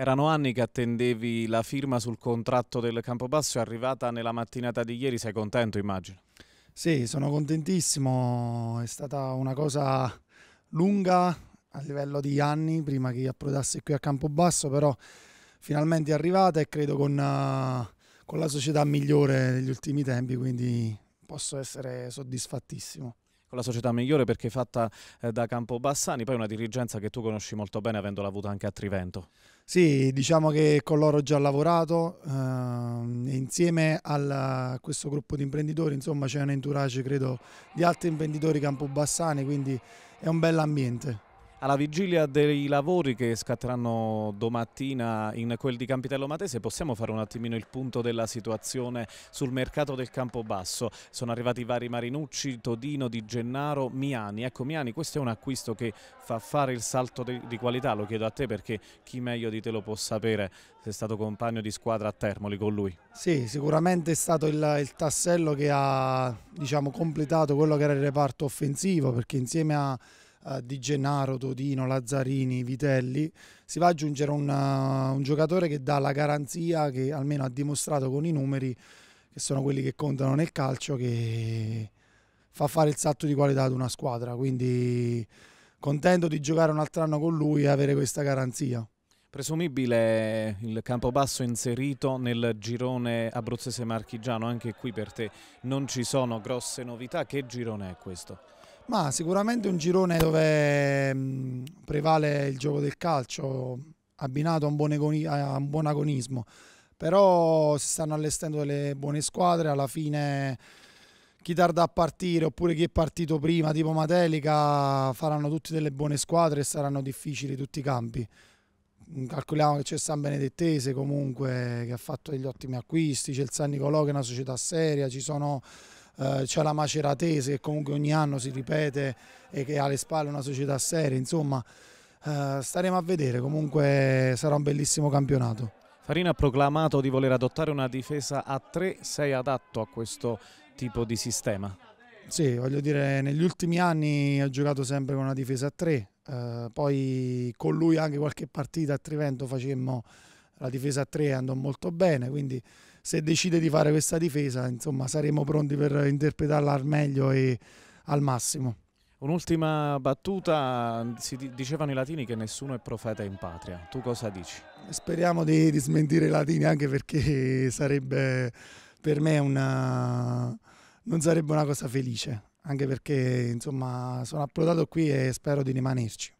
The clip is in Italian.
Erano anni che attendevi la firma sul contratto del Campobasso, è arrivata nella mattinata di ieri, sei contento immagino? Sì, sono contentissimo, è stata una cosa lunga a livello di anni prima che approdassi qui a Campobasso, però finalmente è arrivata e credo con, eh, con la società migliore degli ultimi tempi, quindi posso essere soddisfattissimo con la società migliore perché fatta eh, da Campobassani, poi una dirigenza che tu conosci molto bene avendola avuta anche a Trivento. Sì, diciamo che con loro ho già lavorato, eh, insieme alla, a questo gruppo di imprenditori, insomma c'è un entourage credo di altri imprenditori Campobassani, quindi è un bell'ambiente. Alla vigilia dei lavori che scatteranno domattina in quel di Campitello Matese possiamo fare un attimino il punto della situazione sul mercato del Campobasso. Sono arrivati vari Marinucci, Todino, Di Gennaro, Miani. Ecco Miani, questo è un acquisto che fa fare il salto di qualità, lo chiedo a te perché chi meglio di te lo può sapere, sei stato compagno di squadra a Termoli con lui. Sì, sicuramente è stato il, il tassello che ha diciamo, completato quello che era il reparto offensivo perché insieme a eh, di Gennaro, Todino, Lazzarini, Vitelli, si va ad aggiungere una, eh, un giocatore che dà la garanzia che almeno ha dimostrato con i numeri, che sono quelli che contano nel calcio, che fa fare il salto di qualità ad una squadra. Quindi contento di giocare un altro anno con lui e avere questa garanzia. Presumibile il Campobasso inserito nel girone abruzzese marchigiano, anche qui per te non ci sono grosse novità, che girone è questo? Ma sicuramente un girone dove mm, prevale il gioco del calcio abbinato a un, buon a un buon agonismo, però si stanno allestendo delle buone squadre, alla fine chi tarda a partire oppure chi è partito prima, tipo Matelica, faranno tutte delle buone squadre e saranno difficili tutti i campi. Mm, calcoliamo che c'è San Benedettese comunque che ha fatto degli ottimi acquisti, c'è il San Nicolò che è una società seria, ci sono eh, c'è la Maceratese che comunque ogni anno si ripete e che ha alle spalle una società seria, insomma eh, staremo a vedere, comunque sarà un bellissimo campionato. Farina ha proclamato di voler adottare una difesa a 3, sei adatto a questo tipo di sistema? Sì, voglio dire, negli ultimi anni ho giocato sempre con una difesa a 3, eh, poi con lui anche qualche partita a Trivento facemmo la difesa a 3 andò molto bene, quindi se decide di fare questa difesa, insomma, saremo pronti per interpretarla al meglio e al massimo. Un'ultima battuta, si dicevano i latini che nessuno è profeta in patria, tu cosa dici? Speriamo di, di smentire i latini anche perché sarebbe per me una... non sarebbe una cosa felice, anche perché insomma sono approdato qui e spero di rimanerci.